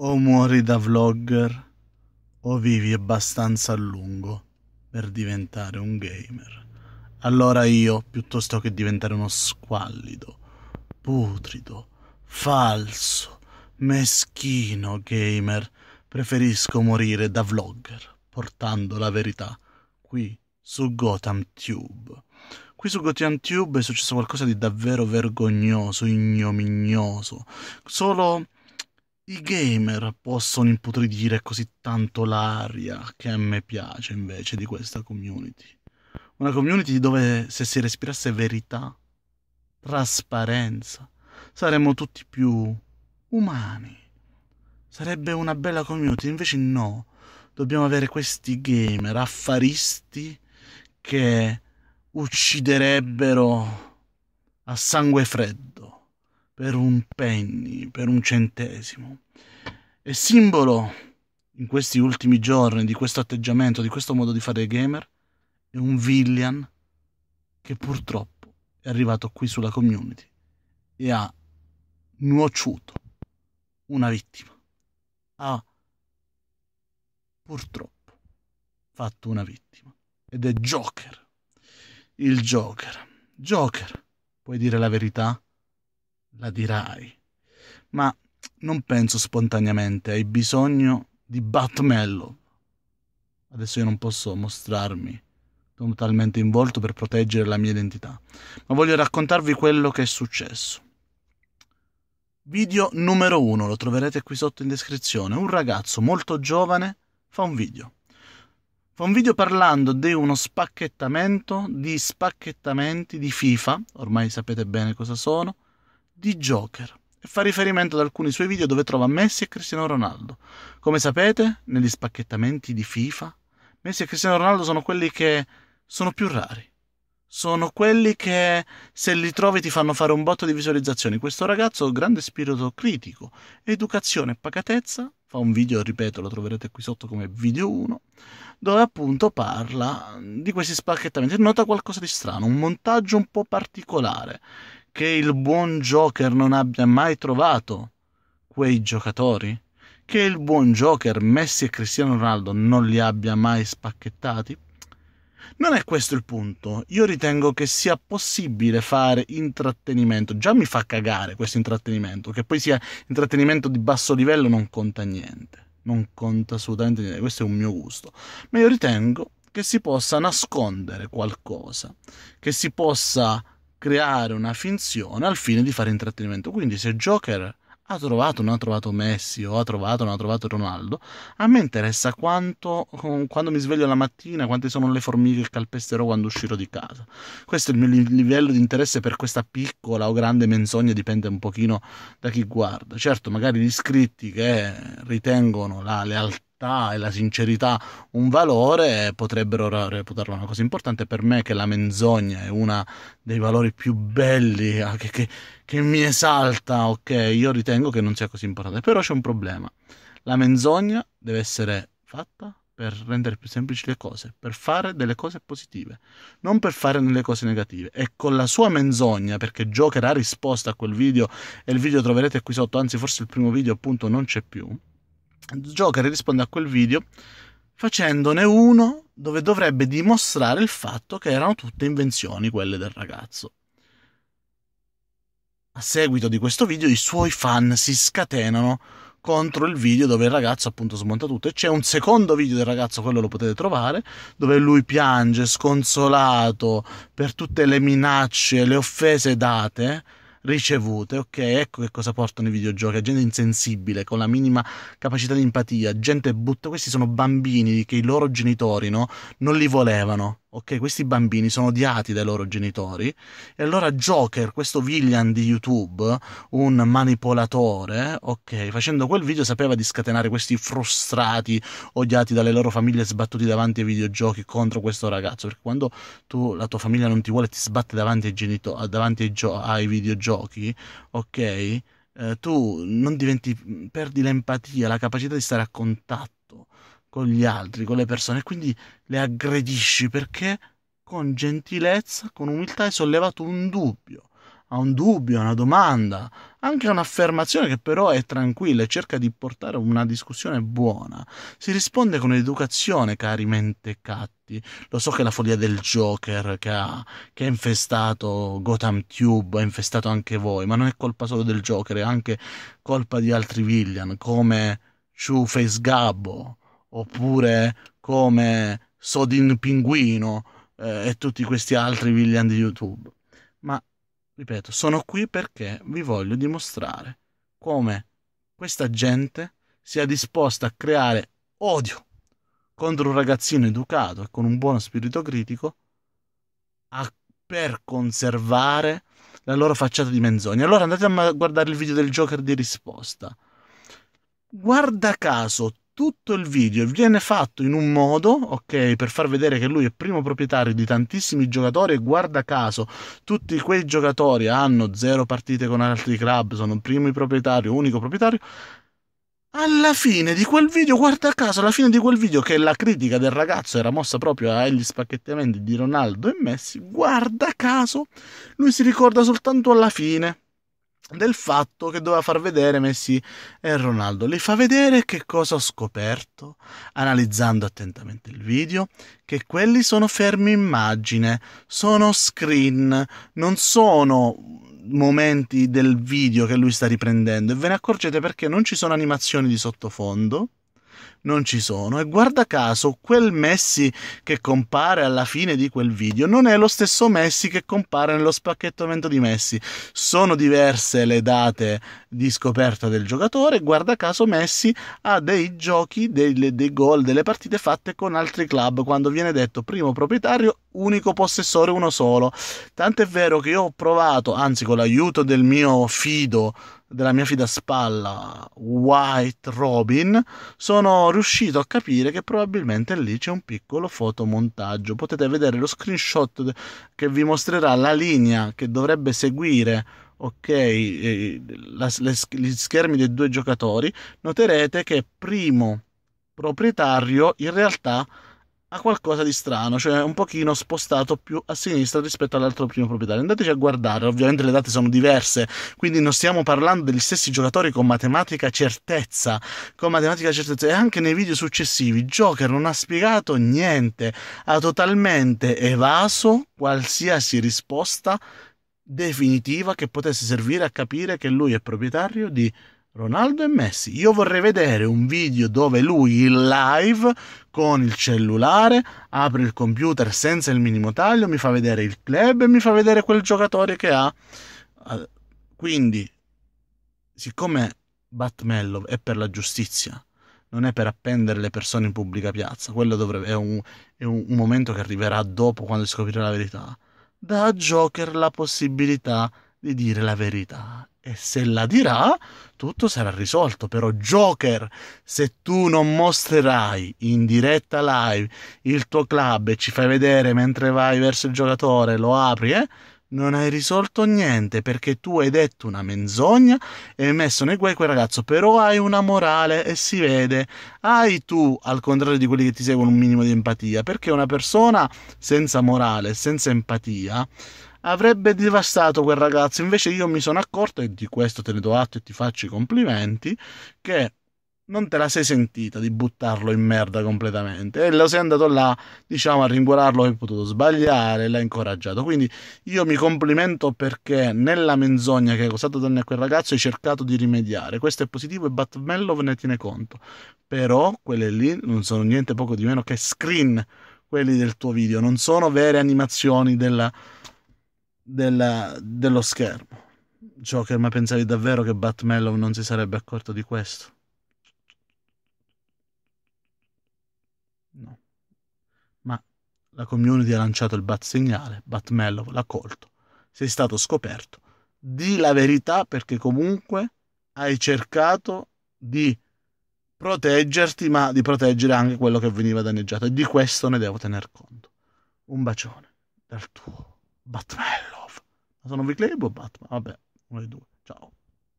O muori da vlogger o vivi abbastanza a lungo per diventare un gamer. Allora io, piuttosto che diventare uno squallido, putrido, falso, meschino gamer, preferisco morire da vlogger, portando la verità qui su Gotham Tube. Qui su Gotham Tube è successo qualcosa di davvero vergognoso, ignominioso. Solo i gamer possono imputridire così tanto l'aria che a me piace invece di questa community. Una community dove se si respirasse verità, trasparenza, saremmo tutti più umani. Sarebbe una bella community, invece no. Dobbiamo avere questi gamer affaristi che ucciderebbero a sangue freddo per un penny, per un centesimo. E simbolo in questi ultimi giorni di questo atteggiamento, di questo modo di fare gamer, è un villain che purtroppo è arrivato qui sulla community e ha nuociuto una vittima. Ha purtroppo fatto una vittima ed è Joker. Il Joker. Joker, puoi dire la verità? la dirai, ma non penso spontaneamente, hai bisogno di Batmello. Adesso io non posso mostrarmi totalmente in volto per proteggere la mia identità, ma voglio raccontarvi quello che è successo. Video numero 1, lo troverete qui sotto in descrizione. Un ragazzo molto giovane fa un video. Fa un video parlando di uno spacchettamento, di spacchettamenti di FIFA, ormai sapete bene cosa sono, di Joker e fa riferimento ad alcuni suoi video dove trova Messi e Cristiano Ronaldo. Come sapete, negli spacchettamenti di FIFA, Messi e Cristiano Ronaldo sono quelli che sono più rari. Sono quelli che se li trovi ti fanno fare un botto di visualizzazioni. Questo ragazzo, grande spirito critico, educazione e pacatezza, fa un video, ripeto, lo troverete qui sotto come video 1, dove appunto parla di questi spacchettamenti. Nota qualcosa di strano, un montaggio un po' particolare che il buon Joker non abbia mai trovato quei giocatori? Che il buon Joker, Messi e Cristiano Ronaldo non li abbia mai spacchettati? Non è questo il punto. Io ritengo che sia possibile fare intrattenimento. Già mi fa cagare questo intrattenimento. Che poi sia intrattenimento di basso livello non conta niente. Non conta assolutamente niente. Questo è un mio gusto. Ma io ritengo che si possa nascondere qualcosa. Che si possa creare una finzione al fine di fare intrattenimento. Quindi se Joker ha trovato, o non ha trovato Messi o ha trovato, o non ha trovato Ronaldo, a me interessa quanto, quando mi sveglio la mattina, quante sono le formiche che calpesterò quando uscirò di casa. Questo è il mio livello di interesse per questa piccola o grande menzogna, dipende un pochino da chi guarda. Certo, magari gli iscritti che ritengono la lealtà onestà e la sincerità un valore, potrebbero reputarla una cosa importante. Per me che la menzogna è uno dei valori più belli ah, che, che, che mi esalta, ok? Io ritengo che non sia così importante, però c'è un problema. La menzogna deve essere fatta per rendere più semplici le cose, per fare delle cose positive, non per fare delle cose negative. E con la sua menzogna, perché Joker ha risposto a quel video e il video troverete qui sotto, anzi forse il primo video appunto non c'è più, Joker risponde a quel video facendone uno dove dovrebbe dimostrare il fatto che erano tutte invenzioni quelle del ragazzo. A seguito di questo video i suoi fan si scatenano contro il video dove il ragazzo appunto smonta tutto e c'è un secondo video del ragazzo, quello lo potete trovare, dove lui piange sconsolato per tutte le minacce, le offese date ricevute. Ok, ecco che cosa portano i videogiochi, a gente insensibile, con la minima capacità di empatia, gente butta, questi sono bambini che i loro genitori no? non li volevano Ok, questi bambini sono odiati dai loro genitori e allora Joker, questo villain di YouTube, un manipolatore, ok, facendo quel video sapeva di scatenare questi frustrati odiati dalle loro famiglie sbattuti davanti ai videogiochi contro questo ragazzo, perché quando tu la tua famiglia non ti vuole ti sbatte davanti ai genitori davanti ai, gio- ai videogiochi, ok? Uh, tu non diventi, perdi l'empatia, la capacità di stare a contatto con gli altri, con le persone, quindi le aggredisci perché con gentilezza, con umiltà hai sollevato un dubbio, a un dubbio, a una domanda, anche a un'affermazione che però è tranquilla e cerca di portare una discussione buona. Si risponde con educazione, cari mentecatti. Lo so che la follia del Joker che ha, che ha infestato Gotham Tube ha infestato anche voi, ma non è colpa solo del Joker, è anche colpa di altri villain come Shoeface Gabbo oppure come Sodin Pinguino eh, e tutti questi altri villain di YouTube. Ma, ripeto, sono qui perché vi voglio dimostrare come questa gente sia disposta a creare odio contro un ragazzino educato e con un buono spirito critico a, per conservare la loro facciata di menzogna. Allora andate a guardare il video del Joker di risposta. Guarda caso, tutto il video viene fatto in un modo, ok, per far vedere che lui è primo proprietario di tantissimi giocatori e guarda caso tutti quei giocatori hanno zero partite con altri club, sono primi proprietari, unico proprietario. Alla fine di quel video, guarda caso, alla fine di quel video che la critica del ragazzo era mossa proprio agli spacchettamenti di Ronaldo e Messi, guarda caso, lui si ricorda soltanto alla fine del fatto che doveva far vedere Messi e Ronaldo. Li fa vedere che cosa ho scoperto, analizzando attentamente il video, che quelli sono fermi immagine, sono screen, non sono momenti del video che lui sta riprendendo e ve ne accorgete perché non ci sono animazioni di sottofondo non ci sono. E guarda caso, quel Messi che compare alla fine di quel video non è lo stesso Messi che compare nello spacchettamento di Messi. Sono diverse le date di scoperta del giocatore. Guarda caso, Messi ha dei giochi, dei, dei gol, delle partite fatte con altri club quando viene detto primo proprietario unico possessore, uno solo. Tant'è vero che io ho provato, anzi con l'aiuto del mio fido, della mia fida spalla, White Robin, sono riuscito a capire che probabilmente lì c'è un piccolo fotomontaggio. Potete vedere lo screenshot che vi mostrerà la linea che dovrebbe seguire ok, eh, la, le, gli schermi dei due giocatori, noterete che primo proprietario in realtà ha qualcosa di strano, cioè un pochino spostato più a sinistra rispetto all'altro primo proprietario. Andateci a guardare, ovviamente le date sono diverse, quindi non stiamo parlando degli stessi giocatori con matematica certezza, con matematica certezza e anche nei video successivi Joker non ha spiegato niente, ha totalmente evaso qualsiasi risposta definitiva che potesse servire a capire che lui è proprietario di Ronaldo e Messi. Io vorrei vedere un video dove lui in live con il cellulare apre il computer senza il minimo taglio, mi fa vedere il club e mi fa vedere quel giocatore che ha. Quindi, siccome Batmello è per la giustizia, non è per appendere le persone in pubblica piazza, quello dovrebbe, è, un, è un, un momento che arriverà dopo quando si scoprirà la verità. Da Joker la possibilità di dire la verità e se la dirà, tutto sarà risolto. Però Joker, se tu non mostrerai in diretta live il tuo club e ci fai vedere mentre vai verso il giocatore, lo apri, eh, non hai risolto niente perché tu hai detto una menzogna e hai messo nei guai quel ragazzo, però hai una morale e si vede. Hai tu, al contrario di quelli che ti seguono, un minimo di empatia, perché una persona senza morale, senza empatia avrebbe devastato quel ragazzo. Invece io mi sono accorto, e di questo te ne do atto e ti faccio i complimenti, che non te la sei sentita di buttarlo in merda completamente e lo sei andato là diciamo a rincuorarlo hai potuto sbagliare l'hai incoraggiato quindi io mi complimento perché nella menzogna che hai causato danni a quel ragazzo hai cercato di rimediare questo è positivo e Batmelov ne tiene conto però quelle lì non sono niente poco di meno che screen quelli del tuo video non sono vere animazioni della della, dello schermo. Joker, ma pensavi davvero che Batmellow non si sarebbe accorto di questo? No. Ma la community ha lanciato il bat segnale, Batmellow l'ha colto, sei stato scoperto. Di la verità perché comunque hai cercato di proteggerti, ma di proteggere anche quello che veniva danneggiato e di questo ne devo tener conto. Un bacione dal tuo. Batman Love. Ma sono Vic Lebo o Batman? Vabbè, uno dei due. Ciao.